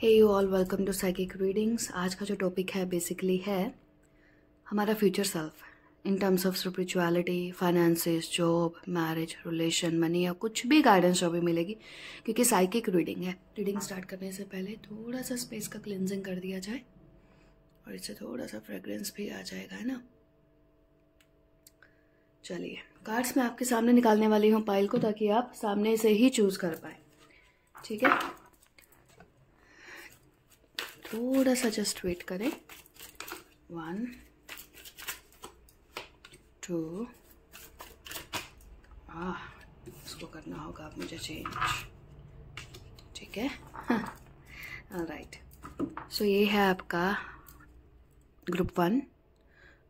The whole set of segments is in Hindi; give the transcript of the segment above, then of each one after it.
Hey you all welcome to psychic readings आज का जो टॉपिक है बेसिकली है हमारा future self in terms of spirituality finances job marriage relation money या कुछ भी गाइडेंस जो भी मिलेगी क्योंकि साइकिक रीडिंग है रीडिंग स्टार्ट करने से पहले थोड़ा सा स्पेस का क्लिनजिंग कर दिया जाए और इससे थोड़ा सा फ्रेग्रेंस भी आ जाएगा है ना चलिए कार्ड्स मैं आपके सामने निकालने वाली हूँ पाइल को ताकि आप सामने से ही चूज़ कर पाए ठीक है थोड़ा सा जस्ट वेट करें वन टू हाँ इसको करना होगा अब मुझे चेंज ठीक है राइट सो ये है आपका group one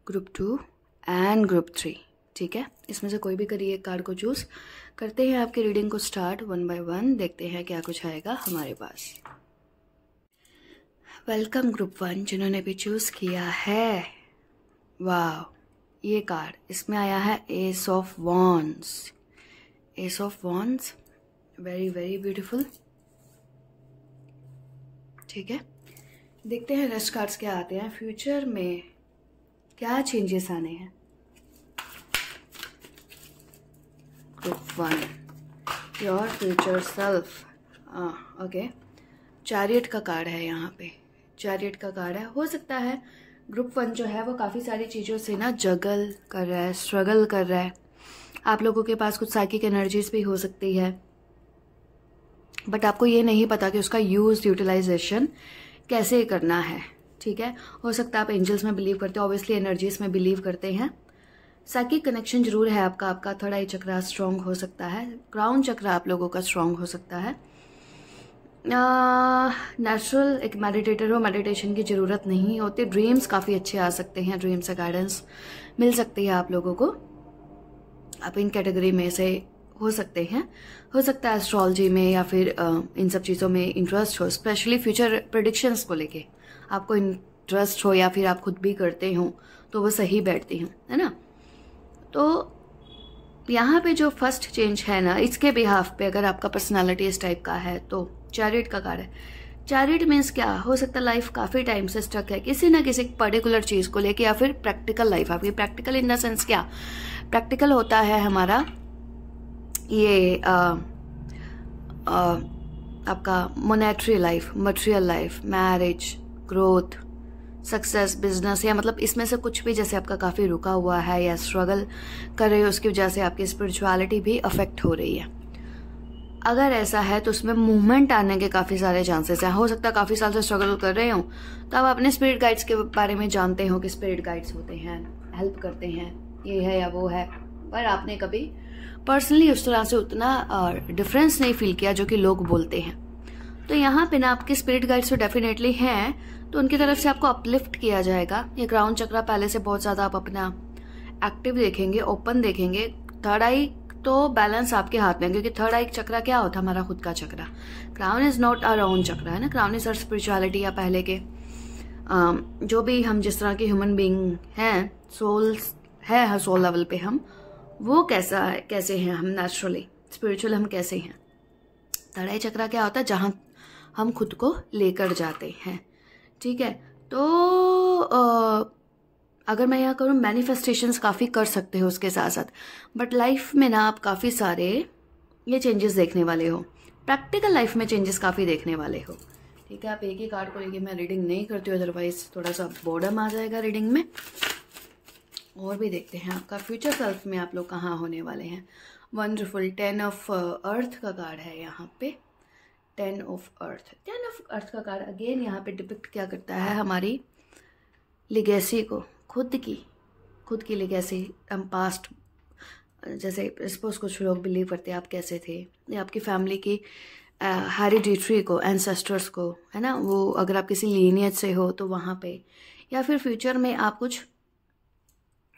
group two and group three ठीक है इसमें से कोई भी करिए कार्ड को चूज़ करते हैं आपके रीडिंग को स्टार्ट वन बाय वन देखते हैं क्या कुछ आएगा हमारे पास वेलकम ग्रुप वन जिन्होंने भी चूज़ किया है वाह ये कार्ड इसमें आया है ace of wands ace of wands very very beautiful ठीक है देखते हैं रेस्ट कार्ड्स क्या आते हैं फ्यूचर में क्या चेंजेस आने हैं group one your future self okay chariot का कार्ड है यहाँ पे चैरियट का कार्ड है हो सकता है ग्रुप वन जो है वो काफ़ी सारी चीज़ों से ना जगल कर रहा है स्ट्रगल कर रहा है आप लोगों के पास कुछ साइकिक एनर्जीज भी हो सकती है बट आपको ये नहीं पता कि उसका यूज़ यूटिलाइजेशन कैसे करना है ठीक है हो सकता है आप एंजल्स में बिलीव करते हो ऑब्वियसली एनर्जीज में बिलीव करते हैं साइकिक कनेक्शन जरूर है आपका आपका थोड़ा ही चक्रा स्ट्रांग हो सकता है क्राउन चक्रा आप लोगों का स्ट्रांग हो सकता है नेचुरल एक मेडिटेटर हो मेडिटेशन की ज़रूरत नहीं होती ड्रीम्स काफ़ी अच्छे आ सकते हैं ड्रीम्स या गाइडेंस मिल सकती है आप लोगों को आप इन कैटेगरी में से हो सकते हैं हो सकता है एस्ट्रोलॉजी में या फिर uh, इन सब चीज़ों में इंटरेस्ट हो स्पेशली फ्यूचर प्रडिक्शंस को लेके आपको इंटरेस्ट हो या फिर आप खुद भी करते हो तो वो सही बैठती हूँ है ना तो यहाँ पे जो फर्स्ट चेंज है ना इसके बिहाफ पे अगर आपका पर्सनालिटी इस टाइप का है तो चैरिट का है चैरिट मीन्स क्या हो सकता है लाइफ काफ़ी टाइम से स्टक है किसी ना किसी पर्टिकुलर चीज़ को लेके या फिर प्रैक्टिकल लाइफ आपकी प्रैक्टिकल इन द सेंस क्या प्रैक्टिकल होता है हमारा ये आ, आ, आपका monetary life material life marriage growth success business या मतलब इसमें से कुछ भी जैसे आपका काफ़ी रुका हुआ है या स्ट्रगल कर रहे हो उसकी वजह से आपकी स्पिरिचुअलिटी भी अफेक्ट हो रही है अगर ऐसा है तो उसमें मूवमेंट आने के काफ़ी सारे चांसेस हैं हो सकता है काफ़ी साल से स्ट्रगल कर रहे हो तो आप अपने स्पिरिट गाइड्स के बारे में जानते हो कि स्पिरिट गाइड्स होते हैं हेल्प करते हैं ये है या वो है पर आपने कभी पर्सनली उस तरह से उतना डिफरेंस नहीं फील किया जो कि लोग बोलते हैं तो यहाँ पे ना आपके स्पिरिट गाइड्स तो डेफिनेटली हैं तो उनकी तरफ से आपको अपलिफ्ट किया जाएगा ये क्राउन चक्रा पहले से बहुत ज़्यादा आप अपना एक्टिव देखेंगे ओपन देखेंगे थर्ड आई तो बैलेंस आपके हाथ में क्योंकि थर्ड आई चक्रा क्या होता है हमारा खुद का chakra crown is not our own chakra है ना क्राउन इज आर स्पिरिचुअलिटी या पहले के um, जो भी हम जिस तरह के ह्यूमन बींग हैं सोल्स है हर सोल लेवल पे हम वो कैसा है कैसे हैं हम नेचुरली स्पिरिचुअल हम कैसे हैं थर्ड आई चक्रा क्या होता है जहाँ हम खुद को लेकर जाते हैं ठीक है तो आ, uh, अगर मैं यहाँ करूँ मैनिफेस्टेशन काफ़ी कर सकते हो उसके साथ साथ बट लाइफ में ना आप काफ़ी सारे ये चेंजेस देखने वाले हो प्रैक्टिकल लाइफ में चेंजेस काफ़ी देखने वाले हो ठीक है आप एक ही कार्ड को लेके मैं रीडिंग नहीं करती हूँ अदरवाइज थोड़ा सा बॉर्डम आ जाएगा रीडिंग में और भी देखते हैं आपका फ्यूचर सेल्फ में आप लोग कहाँ होने वाले हैं वंडरफुल टेन ऑफ अर्थ का कार्ड है यहाँ पे ten of earth ten of earth का कार्ड अगेन यहाँ पे डिपिक्ट क्या करता है हमारी लिगेसी को खुद की खुद के लिए कैसे हम पास्ट जैसे सपोज कुछ लोग बिलीव करते हैं आप कैसे थे या आपकी फैमिली की हेरिडिट्री को एनसेस्टर्स को है ना वो अगर आप किसी लीनियज से हो तो वहाँ पे या फिर फ्यूचर में आप कुछ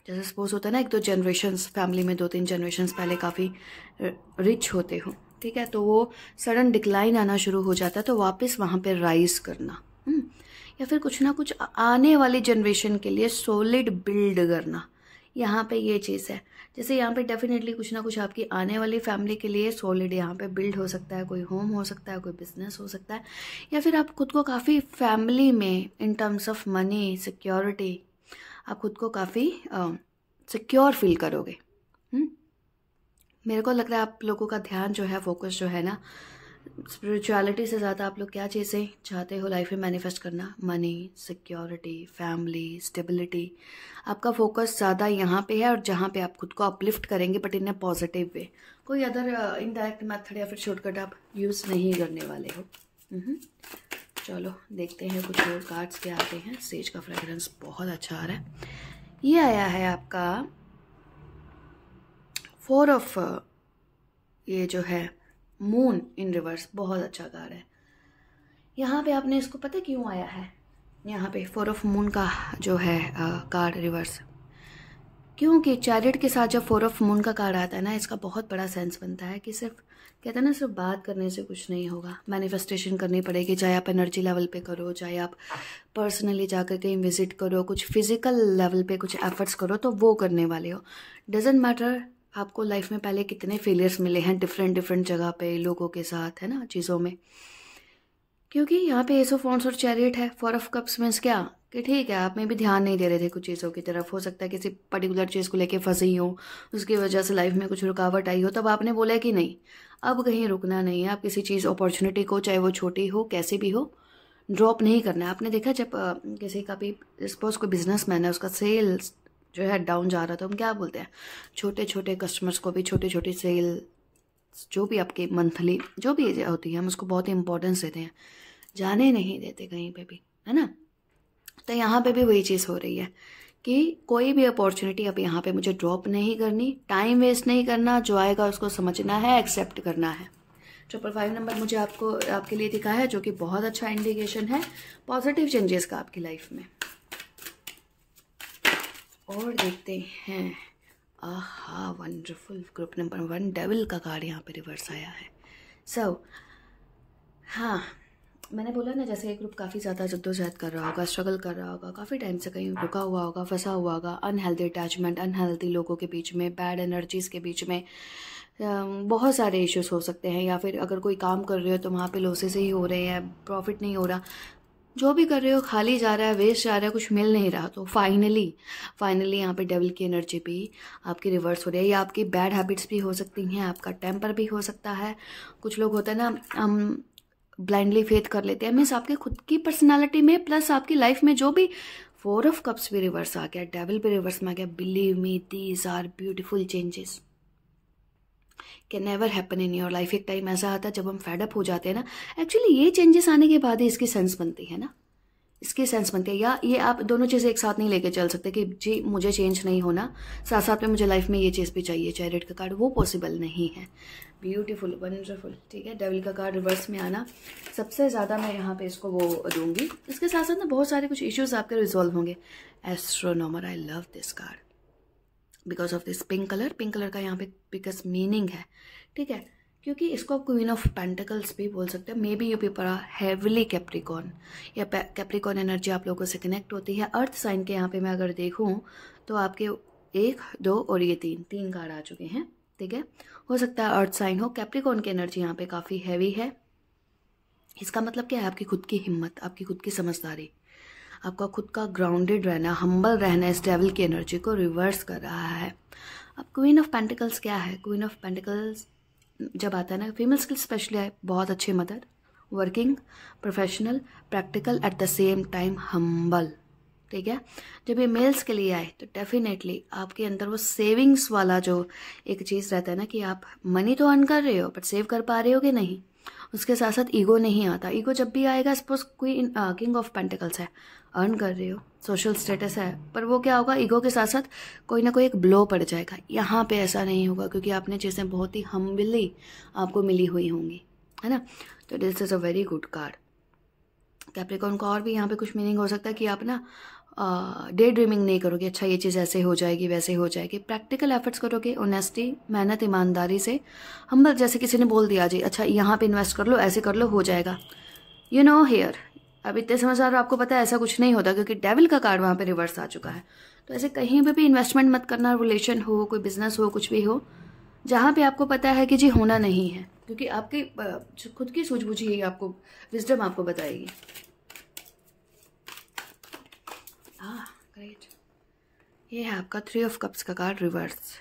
जैसे सपोज होता है ना एक दो जनरेशन्स फैमिली में दो तीन जनरेशन्स पहले काफ़ी रिच होते हो ठीक है तो वो सडन डिक्लाइन आना शुरू हो जाता है तो वापस वहाँ पे राइज करना हुँ? हम्म। या फिर कुछ ना कुछ आने वाली जनरेशन के लिए सॉलिड बिल्ड करना यहाँ पे ये चीज़ है जैसे यहाँ पे डेफिनेटली कुछ ना कुछ आपकी आने वाली फैमिली के लिए सॉलिड यहाँ पे बिल्ड हो सकता है कोई होम हो सकता है कोई बिजनेस हो सकता है या फिर आप खुद को काफ़ी फैमिली में in terms of money security आप खुद को काफ़ी सिक्योर फील करोगे हुँ? हम्म? मेरे को लग रहा है आप लोगों का ध्यान जो है फोकस जो है ना स्पिरिचुअलिटी से ज़्यादा आप लोग क्या चीज़ें चाहते हो लाइफ में मैनिफेस्ट करना मनी सिक्योरिटी फैमिली स्टेबिलिटी आपका फोकस ज़्यादा यहाँ पे है और जहाँ पे आप खुद को अपलिफ्ट करेंगे but in A positive way कोई अदर इनडायरेक्ट मेथड या फिर शॉर्टकट आप यूज़ नहीं करने वाले हो हम्म। चलो देखते हैं कुछ और कार्ड्स के आते हैं सेज का फ्रेगरेंस बहुत अच्छा आ रहा है ये आया है आपका फोर ऑफ uh, ये जो है मून इन रिवर्स बहुत अच्छा कार्ड है यहाँ पे आपने इसको पता क्यों आया है यहाँ पे फोर ऑफ मून का जो है कार्ड रिवर्स क्योंकि चैरिट के साथ जब फोर ऑफ मून का कार्ड आता है ना इसका बहुत बड़ा सेंस बनता है कि सिर्फ कहते हैं ना सिर्फ बात करने से कुछ नहीं होगा मैनिफेस्टेशन करनी पड़ेगी चाहे आप एनर्जी लेवल पे करो चाहे आप पर्सनली जाकर कहीं विजिट करो कुछ फिजिकल लेवल पे कुछ एफर्ट्स करो तो वो करने वाले हो डजेंट मैटर आपको लाइफ में पहले कितने फेलियर्स मिले हैं डिफरेंट डिफरेंट जगह पे लोगों के साथ है ना चीज़ों में क्योंकि यहाँ पे एस ऑफ वॉन्ट्स और चैरियट है फॉर ऑफ कप्स मीन्स क्या कि ठीक है आप में भी ध्यान नहीं दे रहे थे कुछ चीज़ों की तरफ हो सकता है किसी पर्टिकुलर चीज़ को लेके फंसी हो उसकी वजह से लाइफ में कुछ रुकावट आई हो तब आपने बोला कि नहीं अब कहीं रुकना नहीं है आप किसी चीज़ अपॉर्चुनिटी को चाहे वो छोटी हो कैसी भी हो ड्रॉप नहीं करना है आपने देखा जब किसी का भी सपोज कोई बिजनेस मैन है उसका सेल्स जो है डाउन जा रहा था हम क्या बोलते हैं छोटे छोटे कस्टमर्स को भी छोटे छोटे सेल जो भी आपके मंथली जो भी होती है हम उसको बहुत ही इम्पोर्टेंस देते हैं जाने नहीं देते कहीं पे भी है ना तो यहाँ पे भी वही चीज़ हो रही है कि कोई भी अपॉर्चुनिटी अब यहाँ पे मुझे ड्रॉप नहीं करनी टाइम वेस्ट नहीं करना जो आएगा उसको समझना है एक्सेप्ट करना है ट्रिपल फाइव नंबर मुझे आपको आपके लिए दिखा है जो कि बहुत अच्छा इंडिकेशन है पॉजिटिव चेंजेस का आपकी लाइफ में और देखते हैं आहा wonderful group number one devil का कार्ड यहाँ पे रिवर्स आया है सो so, हाँ मैंने बोला ना जैसे ये ग्रुप काफ़ी ज़्यादा जद्दोजहद कर रहा होगा स्ट्रगल कर रहा होगा काफ़ी टाइम से कहीं रुका हुआ होगा फंसा हुआ होगा अनहेल्दी अटैचमेंट अनहेल्दी लोगों के बीच में बैड एनर्जीज़ के बीच में बहुत सारे इश्यूज हो सकते हैं या फिर अगर कोई काम कर रहे हो तो वहाँ पे लोसेस ही हो रहे हैं प्रॉफिट नहीं हो रहा जो भी कर रहे हो खाली जा रहा है वेस्ट जा रहा है कुछ मिल नहीं रहा तो फाइनली फाइनली यहाँ पे डेवल की एनर्जी भी आपकी रिवर्स हो रही है या आपकी बैड हैबिट्स भी हो सकती हैं आपका टेम्पर भी हो सकता है कुछ लोग होते हैं ना हम ब्लाइंडली फेथ कर लेते हैं मीन्स आपके खुद की पर्सनैलिटी में प्लस आपकी लाइफ में जो भी फोर ऑफ कप्स भी रिवर्स आ गया डेवल भी रिवर्स में आ गया believe me these are beautiful changes can never happen in your life एक टाइम ऐसा आता है जब हम फेडअप हो जाते हैं ना एक्चुअली ये चेंजेस आने के बाद ही इसकी सेंस बनती है ना इसके सेंस बनते हैं या ये आप दोनों चीज़ें एक साथ नहीं लेके चल सकते कि जी मुझे चेंज नहीं होना साथ साथ में मुझे लाइफ में ये चीज़ भी चाहिए चाहे रेड का कार्ड वो पॉसिबल नहीं है ब्यूटीफुल वंडरफुल ठीक है डेविल का कार्ड रिवर्स में आना सबसे ज़्यादा मैं यहाँ पे इसको वो दूंगी इसके साथ साथ ना बहुत सारे कुछ इश्यूज आपके रिजॉल्व होंगे astronomer I love this card because of this pink colour pink colour का यहाँ पे बिकॉज मीनिंग है ठीक है क्योंकि इसको आप क्वीन ऑफ पेंटिकल्स भी बोल सकते हैं maybe you people are heavily Capricorn या कैप्रिकॉन एनर्जी आप लोगों से कनेक्ट होती है अर्थ साइन के यहाँ पे मैं अगर देखूँ तो आपके एक दो और ये तीन तीन कार्ड आ चुके हैं ठीक है हो सकता है अर्थ साइन हो कैप्रिकॉन की एनर्जी यहाँ पे काफ़ी हैवी है इसका मतलब क्या है आपकी खुद की हिम्मत आपकी खुद की समझदारी आपका खुद का ग्राउंडेड रहना हम्बल रहना इस डेवल की एनर्जी को रिवर्स कर रहा है अब क्वीन ऑफ पेंटिकल्स क्या है क्वीन ऑफ पेंटिकल्स जब आता है ना फीमेल्स के स्पेशली है बहुत अच्छे mother working professional practical at the same time humble ठीक है जब ये मेल्स के लिए आए तो डेफिनेटली आपके अंदर वो सेविंग्स वाला जो एक चीज़ रहता है ना कि आप मनी तो अर्न कर रहे हो बट सेव कर पा रहे हो कि नहीं उसके साथ साथ ईगो नहीं आता ईगो जब भी आएगा सपोज कोई किंग ऑफ पेंटिकल्स है अर्न कर रहे हो सोशल स्टेटस है पर वो क्या होगा ईगो के साथ साथ कोई ना कोई एक ब्लो पड़ जाएगा यहाँ पे ऐसा नहीं होगा क्योंकि आपने चीज़ें बहुत ही हम्बिली आपको मिली हुई होंगी है ना तो this is a very good card Capricorn का और भी यहाँ पे कुछ मीनिंग हो सकता है कि आप ना डे ड्रीमिंग नहीं करोगे अच्छा ये चीज़ ऐसे हो जाएगी वैसे हो जाएगी प्रैक्टिकल एफर्ट्स करोगे ऑनेस्टी मेहनत ईमानदारी से हम जैसे किसी ने बोल दिया जी अच्छा यहाँ पे इन्वेस्ट कर लो ऐसे कर लो हो जाएगा यू नो हेयर अब इतने समझदार आपको पता है ऐसा कुछ नहीं होता क्योंकि डेविल का कार्ड वहाँ पे रिवर्स आ चुका है तो ऐसे कहीं पे भी इन्वेस्टमेंट मत करना रिलेशन हो कोई बिजनेस हो कुछ भी हो जहाँ पे आपको पता है कि जी होना नहीं है क्योंकि आपकी खुद की सूझबूझ ही आपको विजडम आपको बताएगी ग्रेट ah, ये है आपका थ्री ऑफ कप्स का कार्ड हम्म। रिवर्स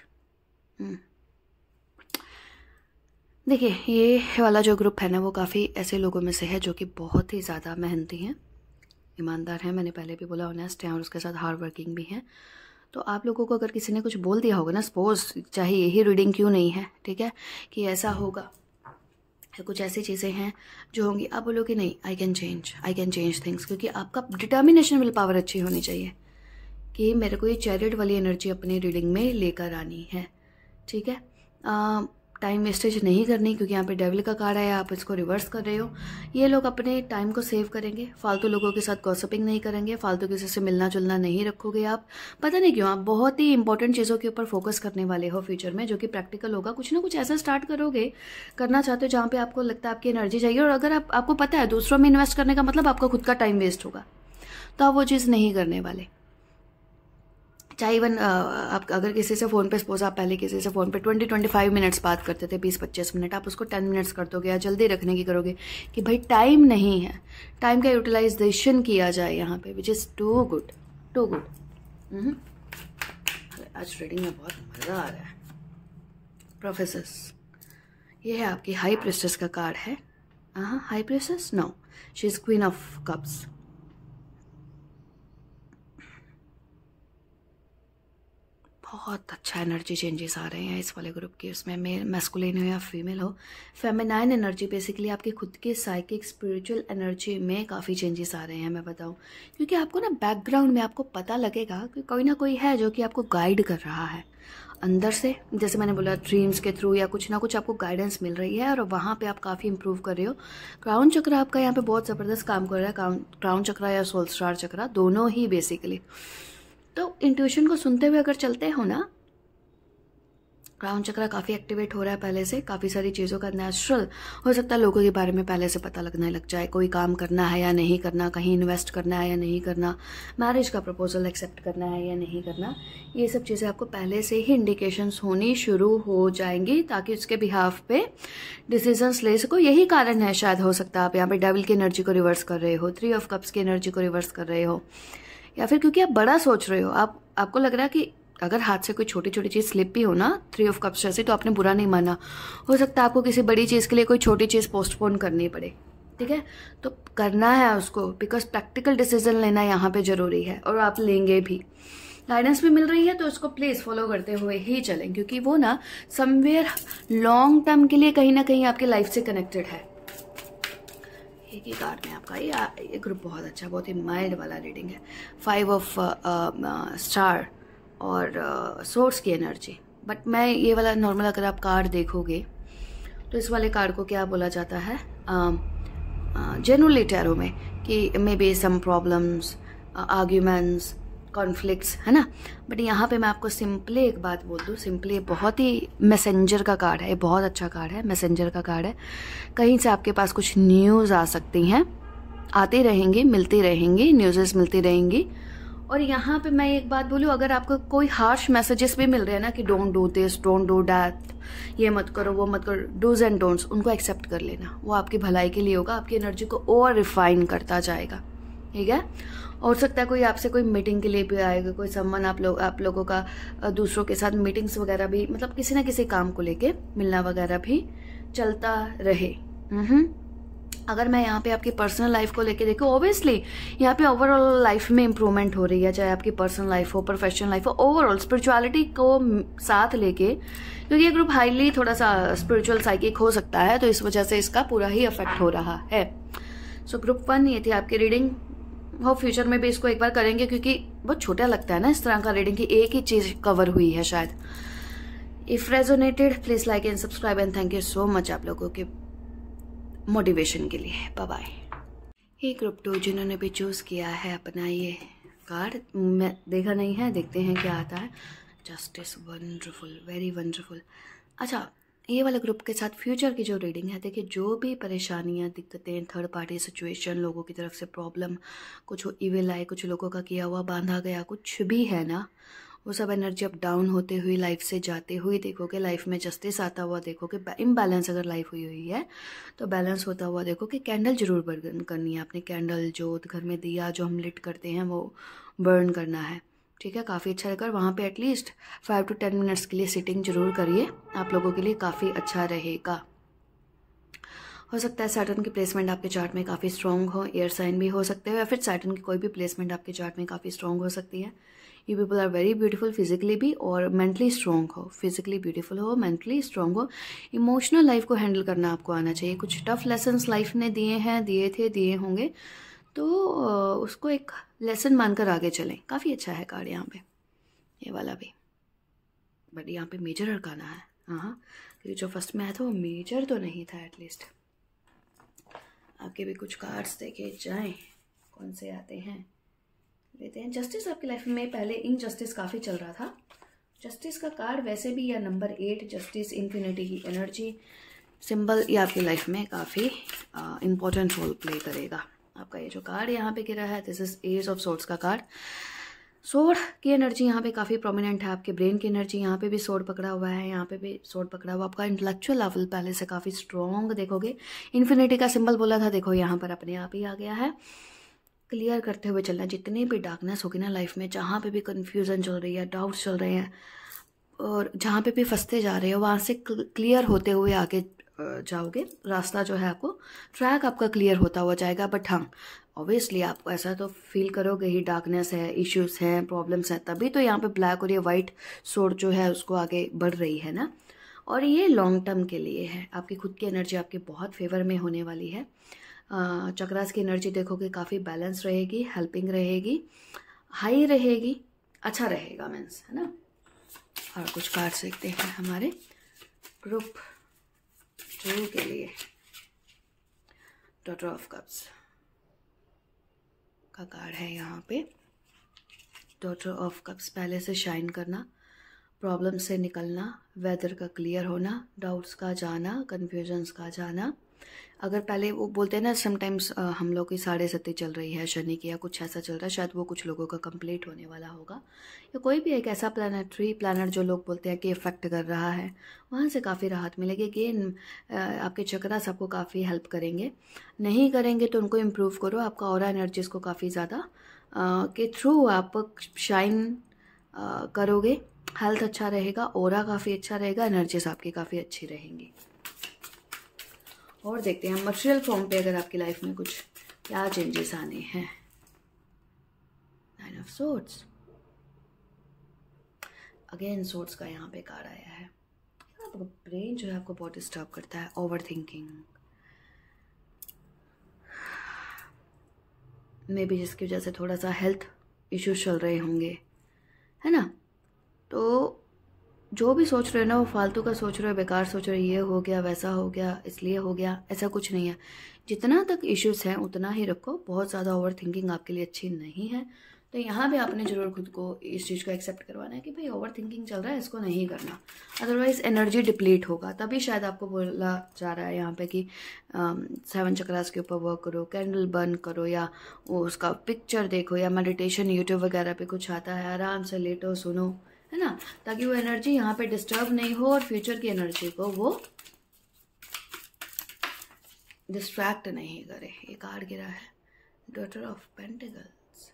देखिए ये वाला जो ग्रुप है ना वो काफ़ी ऐसे लोगों में से है जो कि बहुत ही ज़्यादा मेहनती हैं ईमानदार हैं मैंने पहले भी बोला ऑनेस्ट हैं और उसके साथ हार्ड वर्किंग भी हैं तो आप लोगों को अगर किसी ने कुछ बोल दिया होगा ना सपोज चाहे यही रीडिंग क्यों नहीं है ठीक है कि ऐसा होगा कुछ ऐसी चीज़ें हैं जो होंगी आप बोलोगे नहीं I can change I can change things क्योंकि आपका डिटर्मिनेशन विल पावर अच्छी होनी चाहिए कि मेरे को ये चैरिट वाली एनर्जी अपनी रीडिंग में लेकर आनी है ठीक है आ, टाइम वेस्टेज नहीं करनी क्योंकि यहाँ पे डेविल का कार्ड है आप इसको रिवर्स कर रहे हो ये लोग अपने टाइम को सेव करेंगे फालतू लोगों के साथ गॉसिपिंग नहीं करेंगे फालतू किसी से मिलना जुलना नहीं रखोगे आप पता नहीं क्यों आप बहुत ही इंपॉर्टेंट चीज़ों के ऊपर फोकस करने वाले हो फ्यूचर में जो कि प्रैक्टिकल होगा कुछ ना कुछ ऐसा स्टार्ट करोगे करना चाहते हो जहाँ पर आपको लगता है आपकी एनर्जी चाहिए और अगर आप, आपको पता है दूसरों में इन्वेस्ट करने का मतलब आपका खुद का टाइम वेस्ट होगा तो आप वो चीज़ नहीं करने वाले चाहे इवन आप अगर किसी से फ़ोन पे सपोज आप पहले किसी से फ़ोन पे ट्वेंटी ट्वेंटी फाइव मिनट्स बात करते थे बीस पच्चीस मिनट आप उसको टेन मिनट्स कर दोगे या जल्दी रखने की करोगे कि भाई टाइम नहीं है टाइम का यूटिलाइजेशन किया जाए यहाँ पे which is too good too good आज रीडिंग में बहुत मज़ा आ रहा है प्रोफेसर्स ये है आपकी हाई प्रेस्टस का कार्ड है हाँ high priestess no she is queen of cups बहुत अच्छा एनर्जी चेंजेस आ रहे हैं इस वाले ग्रुप के उसमें मेल मेस्कुलिन हो या फीमेल हो फेमिनाइन एनर्जी बेसिकली आपकी खुद के साइकिक स्पिरिचुअल एनर्जी में काफ़ी चेंजेस आ रहे हैं मैं बताऊँ क्योंकि आपको ना बैकग्राउंड में आपको पता लगेगा कि कोई ना कोई है जो कि आपको गाइड कर रहा है अंदर से जैसे मैंने बोला ड्रीम्स के थ्रू या कुछ ना कुछ आपको गाइडेंस मिल रही है और वहाँ पे आप काफ़ी इंप्रूव कर रहे हो क्राउन चक्र आपका यहाँ पे बहुत ज़बरदस्त काम कर रहा है क्राउन चक्रा या सोल स्टार चक्रा दोनों ही बेसिकली तो इंट्यूशन को सुनते हुए अगर चलते हो ना क्राउन चक्र काफ़ी एक्टिवेट हो रहा है पहले से काफ़ी सारी चीज़ों का नेचुरल हो सकता है लोगों के बारे में पहले से पता लगने लग जाए कोई काम करना है या नहीं करना कहीं इन्वेस्ट करना है या नहीं करना मैरिज का प्रपोजल एक्सेप्ट करना है या नहीं करना ये सब चीज़ें आपको पहले से ही इंडिकेशन होनी शुरू हो जाएंगी ताकि उसके बिहाफ पे डिसीजन ले सको यही कारण है शायद हो सकता है आप यहाँ पे डबल की एनर्जी को रिवर्स कर रहे हो थ्री ऑफ कप्स की एनर्जी को रिवर्स कर रहे हो या फिर क्योंकि आप बड़ा सोच रहे हो आप आपको लग रहा है कि अगर हाथ से कोई छोटी छोटी चीज़ स्लिप भी हो ना थ्री ऑफ कप्स जैसे तो आपने बुरा नहीं माना हो सकता है आपको किसी बड़ी चीज़ के लिए कोई छोटी चीज़ पोस्टपोन करनी पड़े ठीक है तो करना है उसको बिकॉज प्रैक्टिकल डिसीजन लेना यहाँ पे ज़रूरी है और आप लेंगे भी गाइडेंस भी मिल रही है तो उसको प्लीज़ फॉलो करते हुए ही चलें क्योंकि वो ना समवेयर लॉन्ग टर्म के लिए कहीं ना कहीं आपके लाइफ से कनेक्टेड है एक ही कार्ड में आपका ये ये ग्रुप बहुत अच्छा बहुत ही माइल्ड वाला रीडिंग है फाइव ऑफ स्टार और सोर्स uh, की एनर्जी बट मैं ये वाला नॉर्मल अगर आप कार्ड देखोगे तो इस वाले कार्ड को क्या बोला जाता है generally um, uh, tarot uh, में कि maybe some problems arguments conflicts है ना बट यहाँ पे मैं आपको सिंपली एक बात बोल दूँ सिंपली बहुत ही मैसेंजर का कार्ड है ये बहुत अच्छा कार्ड है मैसेंजर का कार्ड है कहीं से आपके पास कुछ न्यूज़ आ सकती हैं आती रहेंगी मिलती रहेंगी न्यूज़ेस मिलती रहेंगी और यहाँ पे मैं एक बात बोलूँ अगर आपको कोई हार्श मैसेजेस भी मिल रहे हैं ना कि don't do this don't do that ये मत करो वो मत करो डूज एंड डोंट्स उनको एक्सेप्ट कर लेना वो आपकी भलाई के लिए होगा आपकी एनर्जी को ओवर रिफाइन करता जाएगा ठीक है हो सकता है कोई आपसे कोई मीटिंग के लिए भी आएगा कोई सम्मान आप लोग आप लोगों का दूसरों के साथ मीटिंग्स वगैरह भी मतलब किसी ना किसी काम को लेके मिलना वगैरह भी चलता रहे अगर मैं यहाँ पे आपकी पर्सनल लाइफ को लेके देखूँ ऑब्वियसली यहाँ पे ओवरऑल लाइफ में इंप्रूवमेंट हो रही है चाहे आपकी पर्सनल लाइफ हो प्रोफेशनल लाइफ हो ओवरऑल स्पिरिचुअलिटी को साथ लेके क्योंकि ये ग्रुप हाईली थोड़ा सा स्पिरिचुअल साइकिक हो सकता है तो इस वजह से इसका पूरा ही अफेक्ट हो रहा है सो ग्रुप वन ये थी आपकी रीडिंग वो फ्यूचर में भी इसको एक बार करेंगे क्योंकि बहुत छोटा लगता है ना इस तरह का रीडिंग की एक ही चीज़ कवर हुई है शायद if resonated please like and subscribe and thank you so much आप लोगों के मोटिवेशन के लिए बाय ये ग्रुप टू जिन्होंने भी चूज़ किया है अपना ये कार्ड मैं देखा नहीं है देखते हैं क्या आता है जस्टिस वंडरफुल वेरी वंडरफुल अच्छा ये वाले ग्रुप के साथ फ्यूचर की जो रीडिंग है देखिए जो भी परेशानियाँ दिक्कतें थर्ड पार्टी सिचुएशन लोगों की तरफ से प्रॉब्लम कुछ इवेल आए कुछ लोगों का किया हुआ बांधा गया कुछ भी है ना वो सब एनर्जी अप डाउन होते हुए लाइफ से जाते हुए देखोगे लाइफ में जस्टिस आता हुआ देखोगे इम्बैलेंस अगर लाइफ हुई हुई है तो बैलेंस होता हुआ देखो कि कैंडल जरूर बर्न करनी है अपने कैंडल जोत घर में दिया जो हम लिट करते हैं वो बर्न करना है ठीक है काफ़ी अच्छा रहेगा वहाँ पे at least five to ten minutes के लिए सिटिंग जरूर करिए आप लोगों के लिए काफ़ी अच्छा रहेगा हो सकता है सैटर्न की प्लेसमेंट आपके चार्ट में काफ़ी स्ट्रॉन्ग हो एयर साइन भी हो सकते हो या फिर सैटर्न की कोई भी प्लेसमेंट आपके चार्ट में काफ़ी स्ट्रॉन्ग हो सकती है you people are very beautiful physically भी और मेंटली स्ट्रॉन्ग हो फिजिकली ब्यूटीफुल हो मेंटली स्ट्रॉन्ग हो इमोशनल लाइफ को हैंडल करना आपको आना चाहिए कुछ टफ लेसन लाइफ ने दिए हैं दिए थे दिए होंगे तो उसको एक लेसन मानकर आगे चलें काफ़ी अच्छा है कार्ड यहाँ पे ये वाला भी बट यहाँ पे मेजर हड़काना है हाँ क्योंकि जो फर्स्ट में आया था वो मेजर तो नहीं था एटलीस्ट आपके भी कुछ कार्ड्स देखे जाएं कौन से आते हैं लेते हैं जस्टिस आपकी लाइफ में पहले इन जस्टिस काफ़ी चल रहा था जस्टिस का कार्ड वैसे भी या नंबर एट जस्टिस इन्फिनिटी की एनर्जी सिंबल ये आपकी लाइफ में काफ़ी इम्पोर्टेंट रोल प्ले करेगा आपका ये जो कार्ड यहाँ पे गिरा है this is ace of swords का कार्ड सोड की एनर्जी यहाँ पे काफ़ी प्रोमिनेंट है आपके ब्रेन की एनर्जी यहाँ पे भी सोड पकड़ा हुआ है यहाँ पे भी सोड पकड़ा हुआ आपका इंटेलेक्चुअल लेवल पहले से काफ़ी स्ट्रॉन्ग देखोगे इन्फिनिटी का सिंबल बोला था देखो यहाँ पर अपने आप ही आ गया है क्लियर करते हुए चलना जितनी भी डार्कनेस होगी ना लाइफ में जहाँ पे भी कन्फ्यूज़न चल रही है डाउट्स चल रहे हैं और जहाँ पे भी फंसते जा रहे हो वहाँ से क्लियर होते हुए आगे जाओगे रास्ता जो है आपको ट्रैक आपका क्लियर होता हुआ जाएगा बट हाँ ऑब्वियसली आपको ऐसा तो फील करोगे ही डार्कनेस है इश्यूज हैं प्रॉब्लम्स हैं तभी तो यहाँ पे ब्लैक और ये वाइट सोड जो है उसको आगे बढ़ रही है ना और ये लॉन्ग टर्म के लिए है आपकी खुद की एनर्जी आपके बहुत फेवर में होने वाली है चक्रास की एनर्जी देखोगे काफ़ी बैलेंस रहेगी हेल्पिंग रहेगी हाई रहेगी अच्छा रहेगा मीन्स है ना और कुछ कार्ड्स देखते हैं हमारे ग्रुप स्टीम के लिए डॉटर ऑफ कप्स का कार्ड है यहाँ पे डॉटर ऑफ कप्स पहले से शाइन करना प्रॉब्लम से निकलना वेदर का क्लियर होना डाउट्स का जाना कन्फ्यूजन्स का जाना अगर पहले वो बोलते हैं ना समटाइम्स हम लोग की साढ़े सती चल रही है शनि की या कुछ ऐसा चल रहा है शायद वो कुछ लोगों का कंप्लीट होने वाला होगा या कोई भी एक ऐसा प्लानटरी प्लानट जो लोग बोलते हैं कि इफेक्ट कर रहा है वहाँ से काफ़ी राहत मिलेगी गेन आपके चक्रास आपको काफ़ी हेल्प करेंगे नहीं करेंगे तो उनको इम्प्रूव करो आपका और एनर्जीज को काफ़ी ज़्यादा के थ्रू आप शाइन करोगे हेल्थ अच्छा रहेगा और काफ़ी अच्छा रहेगा एनर्जीज आपकी काफ़ी अच्छी रहेंगी और देखते हैं मटेरियल फॉर्म पे अगर आपकी लाइफ में कुछ क्या चेंजेस आने हैं nine of swords again swords का यहाँ पे कार आया है आपका ब्रेन जो है आपको बहुत डिस्टर्ब करता है ओवर थिंकिंग मे बी जिसकी वजह से थोड़ा सा हेल्थ इश्यूज चल रहे होंगे है ना तो जो भी सोच रहे हो ना वो फालतू का सोच रहे हो बेकार सोच रहे हो ये हो गया वैसा हो गया इसलिए हो गया ऐसा कुछ नहीं है जितना तक इश्यूज हैं उतना ही रखो बहुत ज़्यादा ओवर थिंकिंग आपके लिए अच्छी नहीं है तो यहाँ भी आपने ज़रूर खुद को इस चीज़ को एक्सेप्ट करवाना है कि भाई ओवर थिंकिंग चल रहा है इसको नहीं करना अदरवाइज एनर्जी डिप्लीट होगा तभी शायद आपको बोला जा रहा है यहाँ पे कि सेवन चक्रास के ऊपर वर्क करो कैंडल बर्न करो या वो उसका पिक्चर देखो या मेडिटेशन यूट्यूब वगैरह पे कुछ आता है आराम से लेटो सुनो है ना ताकि वो एनर्जी यहाँ पे डिस्टर्ब नहीं हो और फ्यूचर की एनर्जी को वो डिस्ट्रैक्ट नहीं करे ये कार्ड गिरा है डॉटर ऑफ पेंटिकल्स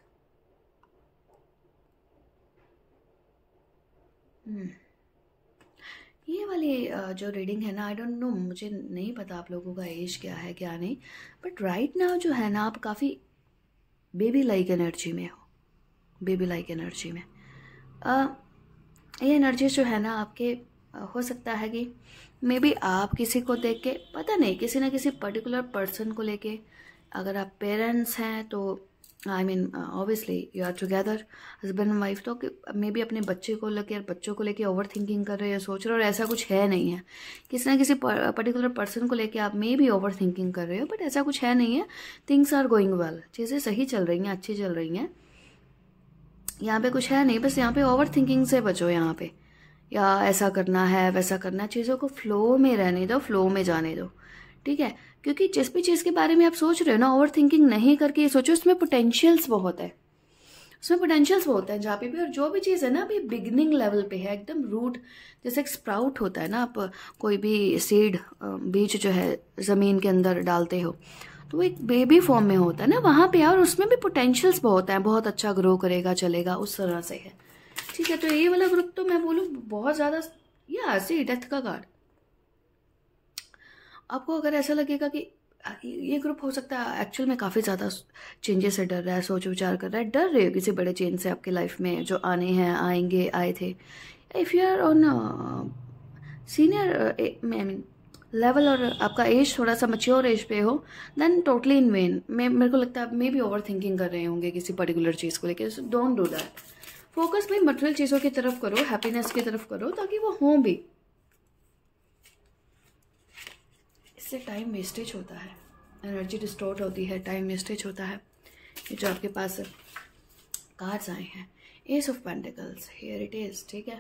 ये वाली जो रीडिंग है ना आई डोंट नो मुझे नहीं पता आप लोगों का एज क्या है क्या नहीं बट राइट नाउ जो है ना आप काफ़ी बेबी लाइक एनर्जी में हो बेबी लाइक एनर्जी में uh, ये एनर्जी जो है ना आपके हो सकता है कि मे बी आप किसी को देख के पता नहीं किसी ना किसी पर्टिकुलर पर्सन को लेके अगर आप पेरेंट्स हैं तो I mean obviously you are together husband and wife तो मे बी अपने बच्चे को लेके और बच्चों को लेके ओवर थिंकिंग कर रहे हो सोच रहे हो और ऐसा कुछ है नहीं है किसी ना किसी पर्टिकुलर पर्सन को लेके आप मे बी ओवर थिंकिंग कर रहे हो बट ऐसा कुछ है नहीं है थिंग्स आर गोइंग वेल चीज़ें सही चल रही हैं अच्छी चल रही हैं यहाँ पे कुछ है नहीं बस यहाँ पे ओवर थिंकिंग से बचो यहाँ पे या ऐसा करना है वैसा करना है चीज़ों को फ्लो में रहने दो फ्लो में जाने दो ठीक है क्योंकि जिस भी चीज़ के बारे में आप सोच रहे हो ना ओवर थिंकिंग नहीं करके सोचो उसमें पोटेंशियल्स बहुत है उसमें पोटेंशियल्स बहुत है जहाँ पे भी और जो भी चीज़ है ना अभी बिगनिंग लेवल पे है एकदम रूट जैसे एक स्प्राउट होता है ना आप कोई भी सीड बीज जो है ज़मीन के अंदर डालते हो तो वो एक बेबी फॉर्म में होता है ना वहाँ पे और उसमें भी पोटेंशियल्स बहुत हैं बहुत अच्छा ग्रो करेगा चलेगा उस तरह से है ठीक है तो ये वाला ग्रुप तो मैं बोलूँ बहुत ज़्यादा या ऐसे डेथ का कार्ड आपको अगर ऐसा लगेगा कि ये ग्रुप हो सकता है एक्चुअल में काफ़ी ज़्यादा चेंजेस से डर रहा है सोच विचार कर रहा है डर रहे हो किसी बड़े चेंज से आपके लाइफ में जो आने हैं आएंगे आए थे if you are on senior I mean level और आपका एज थोड़ा सा मच्योर एज पे हो देन टोटली इन वेन मेरे को लगता है आप मे भी ओवर थिंकिंग कर रहे होंगे किसी पर्टिकुलर चीज़ को लेकर डोंट डू दैट फोकस भी मटेरियल चीज़ों की तरफ करो हैप्पीनेस की तरफ करो ताकि वो हों भी इससे टाइम वेस्टेज होता है एनर्जी डिस्टोर्ट होती है टाइम वेस्टेज होता है ये जो आपके पास कार्ड्स आए हैं ace of pentacles here it is ठीक है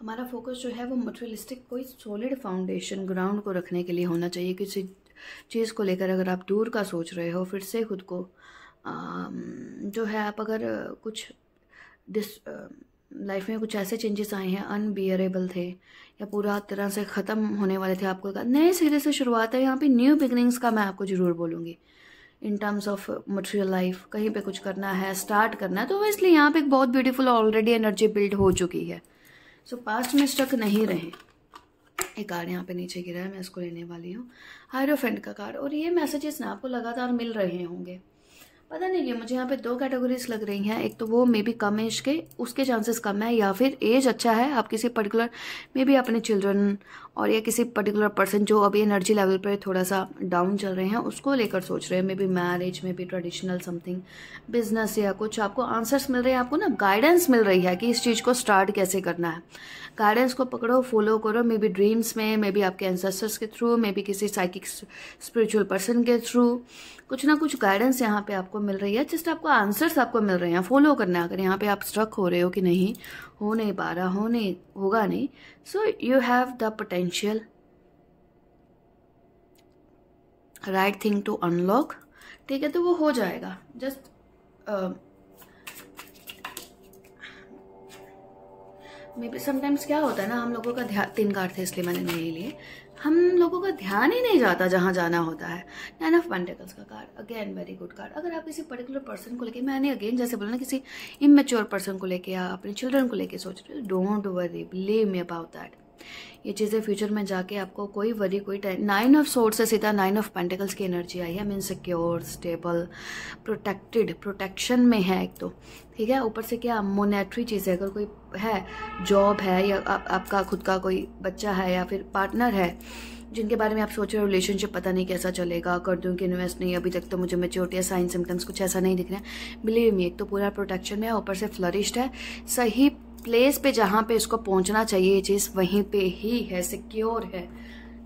हमारा फोकस जो है वो मटेरियलिस्टिक कोई सॉलिड फाउंडेशन ग्राउंड को रखने के लिए होना चाहिए किसी चीज़ को लेकर अगर आप दूर का सोच रहे हो फिर से खुद को आ, जो है आप अगर कुछ डिस लाइफ में कुछ ऐसे चेंजेस आए हैं अनबियरेबल थे या पूरा तरह से ख़त्म होने वाले थे आपको नए सिरे से शुरुआत है यहाँ पे न्यू बिगनिंग्स का मैं आपको ज़रूर बोलूँगी in terms of material life कहीं पे कुछ करना है स्टार्ट करना है तो इसलिए यहाँ पे एक बहुत ब्यूटीफुल ऑलरेडी एनर्जी बिल्ड हो चुकी है सो पास्ट में स्टक नहीं रहे एक कार्ड यहाँ पे नीचे गिरा है मैं इसको लेने वाली हूँ हायरोफेंट का कार्ड और ये मैसेजेस ना आपको लगातार मिल रहे होंगे पता नहीं ये मुझे यहाँ पे दो कैटेगरीज लग रही हैं एक तो वो मे बी कम एज के उसके चांसेस कम है या फिर एज अच्छा है आप किसी पर्टिकुलर मे बी अपने चिल्ड्रन और या किसी पर्टिकुलर पर्सन जो अभी एनर्जी लेवल पर थोड़ा सा डाउन चल रहे हैं उसको लेकर सोच रहे हैं maybe marriage maybe traditional something business या कुछ आपको आंसर्स मिल रहे हैं आपको ना गाइडेंस मिल रही है कि इस चीज़ को स्टार्ट कैसे करना है गाइडेंस को पकड़ो फॉलो करो मे बी ड्रीम्स में मे बी आपके एंसेस्टर्स के थ्रू मे बी किसी साइकिक स्पिरिचुअल पर्सन के थ्रू कुछ ना कुछ गाइडेंस यहाँ पे आपको आपको मिल रही है जस्ट आपको आंसर्स आपको मिल रहे हैं फॉलो करना अगर यहाँ पे आप स्ट्रक हो रहे हो कि नहीं हो नहीं पा रहा हो नहीं होगा नहीं so you have the potential right thing to unlock ठीक है तो वो हो जाएगा जस्ट मे बी समटाइम्स क्या होता है ना हम लोगों का ध्यान तीन कार्ड थे इसलिए मैंने नहीं लिए हम लोगों का ध्यान ही नहीं जाता जहाँ जाना होता है नाइन ऑफ पेंटिकल्स का card again very good card अगर आप किसी पर्टिकुलर पर्सन को लेके मैंने अगेन जैसे बोला ना किसी इमेच्योर पर्सन को लेके या अपने चिल्ड्रन को लेके सोच रहे don't worry believe about that ये चीज़ें फ्यूचर में जाके आपको कोई वरी कोई टाइम नाइन ऑफ सोर्स से सीधा नाइन ऑफ पेंटिकल्स की एनर्जी आई है mean secure stable protected protection में है एक तो ठीक है ऊपर से क्या मोनेट्री चीज़ है अगर कोई है जॉब है या आ, आपका खुद का कोई बच्चा है या फिर पार्टनर है जिनके बारे में आप सोच रहे हो रिलेशनशिप पता नहीं कैसा चलेगा कर दूँ कि इन्वेस्ट नहीं अभी तक तो मुझे मेच्योरिटी या साइन सिम्टम्स कुछ ऐसा नहीं दिख रहा है बिलीव मी एक तो पूरा प्रोटेक्शन में है ऊपर से फ्लरिश्ड है सही प्लेस पे जहाँ पे इसको पहुँचना चाहिए ये चीज़ वहीं पे ही है सिक्योर है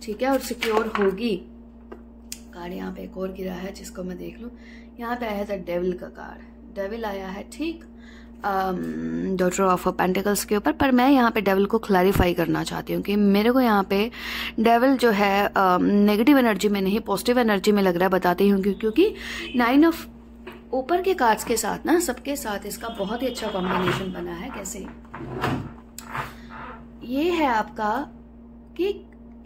ठीक है और सिक्योर होगी कार्ड यहाँ पे एक और गिरा है जिसको मैं देख लूँ यहाँ पे आया था डेविल का कार्ड डेविल आया है ठीक डॉटर ऑफ अ पेंटिकल्स के ऊपर पर मैं यहाँ पे डेविल को क्लैरिफाई करना चाहती हूँ कि मेरे को यहाँ पे डेविल जो है नेगेटिव एनर्जी में नहीं पॉजिटिव एनर्जी में लग रहा है बताती हूँ क्योंकि नाइन ऑफ ऊपर के काज के साथ ना सबके साथ इसका बहुत ही अच्छा कॉम्बिनेशन बना है कैसे ये है आपका कि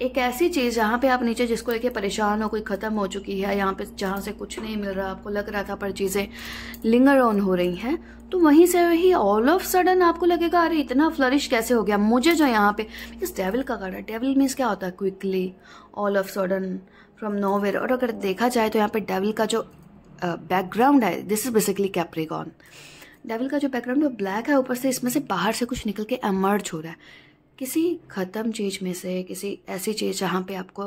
एक ऐसी चीज़ जहां पे आप नीचे जिसको लेके परेशान हो कोई ख़त्म हो चुकी है यहाँ पे जहां से कुछ नहीं मिल रहा आपको लग रहा था पर चीज़ें लिंगर ऑन हो रही हैं तो वहीं से वही ऑल ऑफ सडन आपको लगेगा अरे इतना फ्लरिश कैसे हो गया मुझे जो यहाँ पे इस डेविल का कार्ड है डेविल मीन्स क्या होता है quickly all of sudden from nowhere और अगर देखा जाए तो यहाँ पे डेविल का जो बैकग्राउंड है this is basically Capricorn devil का जो बैकग्राउंड है वो ब्लैक है ऊपर से इसमें से बाहर से कुछ निकल के एमर्ज हो रहा है किसी ख़त्म चीज़ में से किसी ऐसी चीज़ जहाँ पे आपको